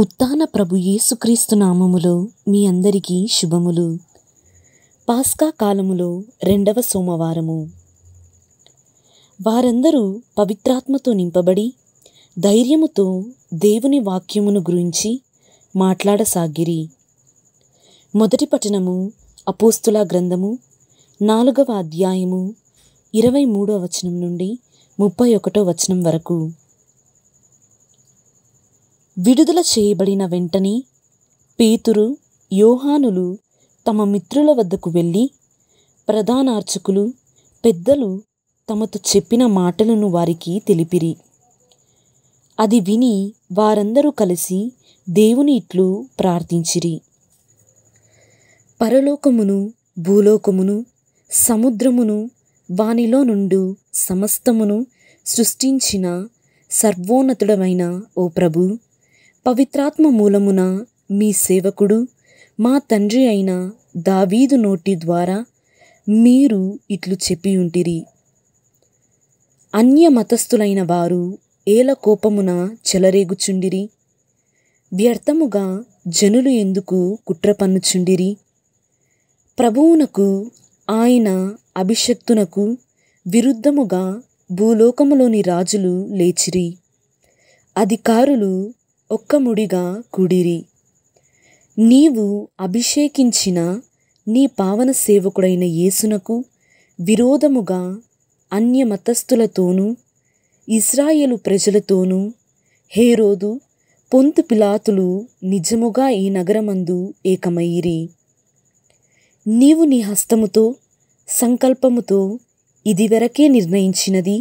ఉత్తాన ప్రభు యేసుక్రీస్తు నామములో మీ అందరికీ శుభములు పాస్కా కాలములో రెండవ సోమవారము వారందరూ పవిత్రాత్మతో నింపబడి ధైర్యముతో దేవుని వాక్యమును గురించి మాట్లాడసాగిరి మొదటి పఠనము అపోస్తుల గ్రంథము నాలుగవ అధ్యాయము ఇరవై మూడో వచనం నుండి ముప్పై ఒకటో వచనం వరకు విడుదల చేయబడిన వెంటనే పేతురు యోహానులు తమ మిత్రుల వద్దకు వెళ్ళి ప్రధానార్చకులు పెద్దలు తమతో చెప్పిన మాటలను వారికి తెలిపిరి అది విని వారందరూ కలిసి దేవుని ఇట్లు ప్రార్థించిరి పరలోకమును భూలోకమును సముద్రమును వానిలో నుండు సమస్తమును సృష్టించిన సర్వోన్నతుడమైన ఓ ప్రభు పవిత్రాత్మ మూలమున మీ సేవకుడు మా తండ్రి అయిన దావీదు నోటి ద్వారా మీరు ఇట్లు చెప్పి ఉంటిరి అన్య మతస్థులైన వారు ఏల కోపమున చెలరేగుచుండిరి వ్యర్థముగా జనులు ఎందుకు కుట్ర పన్నుచుండిరి ప్రభువునకు ఆయన అభిషక్తునకు విరుద్ధముగా భూలోకములోని రాజులు లేచిరి అధికారులు ఒక్క ముడిగా కుడిరి నీవు అభిషేకించిన నీ పావన సేవకుడైన యేసునకు విరోధముగా అన్యమతస్థులతోనూ ఇస్రాయేలు ప్రజలతోనూ హేరోదు పొంతు పిలాతులు నిజముగా ఈ నగరమందు ఏకమయ్యిరి నీవు నీ హస్తముతో సంకల్పముతో ఇదివరకే నిర్ణయించినది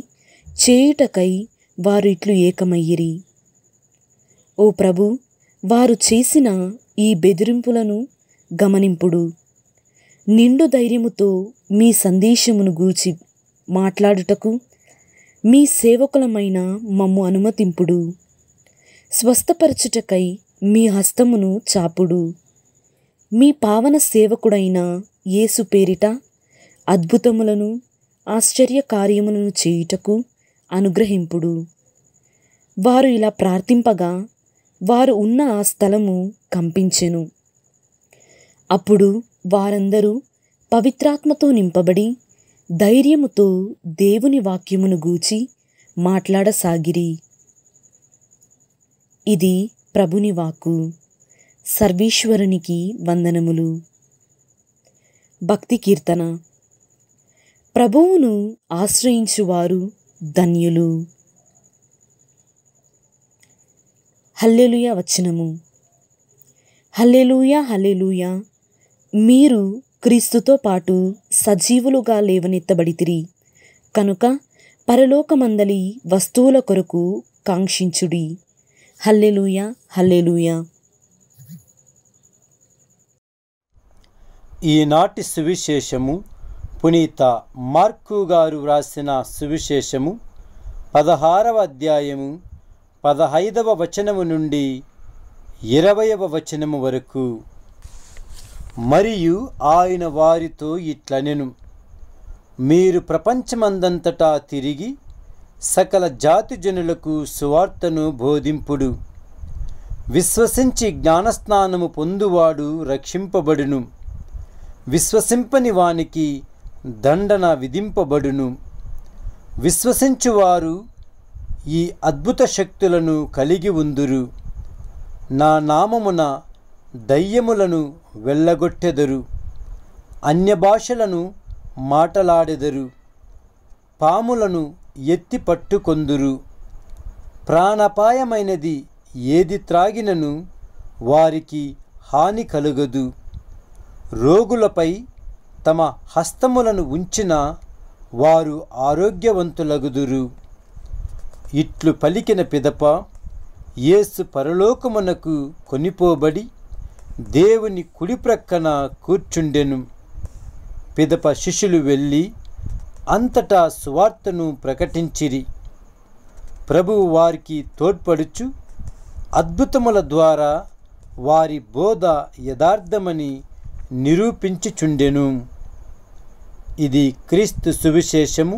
చేయుటకై వారు ఇట్లు ఏకమయ్యిరి ఓ ప్రభు వారు చేసిన ఈ బెదిరింపులను గమనింపుడు నిండు ధైర్యముతో మీ సందేశమును గూర్చి మాట్లాడుటకు మీ సేవకులమైన మమ్ము అనుమతింపుడు స్వస్థపరచుటకై మీ హస్తమును చాపుడు మీ పావన సేవకుడైన యేసు పేరిట అద్భుతములను ఆశ్చర్య కార్యములను చేయుటకు అనుగ్రహింపుడు వారు ఇలా ప్రార్థింపగా వారు ఉన్న ఆ స్థలము కంపించెను అప్పుడు వారందరూ పవిత్రాత్మతో నింపబడి ధైర్యముతో దేవుని వాక్యమును గూచి మాట్లాడసాగిరి ఇది ప్రభుని వాక్కు సర్వీశ్వరునికి వందనములు భక్తి కీర్తన ప్రభువును ఆశ్రయించువారు ధన్యులు హల్లెలుయ వచ్చినము హల్లెలుయ హల్లెలుయ మీరు క్రీస్తుతో పాటు సజీవులుగా లేవనెత్తబడితిరి కనుక పరలోకమందలి వస్తువుల కొరకు కాంక్షించుడి హల్లెలుయ హల్లెలుయ ఈనాటి సువిశేషము పునీత మార్కు గారు వ్రాసిన సువిశేషము పదహారవ అధ్యాయము పదహైదవ వచనము నుండి ఇరవయవ వచనము వరకు మరియు ఆయన వారితో ఇట్లనెను మీరు ప్రపంచమందంతటా తిరిగి సకల జాతి జనులకు సువార్తను బోధింపుడు విశ్వసించి జ్ఞానస్నానము పొందువాడు రక్షింపబడును విశ్వసింపని వానికి దండన విధింపబడును విశ్వసించువారు ఈ అద్భుత శక్తులను కలిగి ఉందురు నా నామమున దయ్యములను వెళ్ళగొట్టెదరు అన్య భాషలను మాటలాడెదరు పాములను ఎత్తి పట్టుకొందురు ప్రాణపాయమైనది ఏది త్రాగినను వారికి హాని కలుగదు రోగులపై తమ హస్తములను ఉంచినా వారు ఆరోగ్యవంతులగుదురు ఇట్లు పలికిన పిదప యేసు పరలోకమునకు కొనిపోబడి దేవుని కుడి ప్రక్కన కూర్చుండెను పిదప శిష్యులు వెళ్ళి అంతటా సువార్తను ప్రకటించిరి ప్రభువు వారికి తోడ్పడుచు అద్భుతముల ద్వారా వారి బోధ యథార్థమని నిరూపించుచుండెను ఇది క్రీస్తు సువిశేషము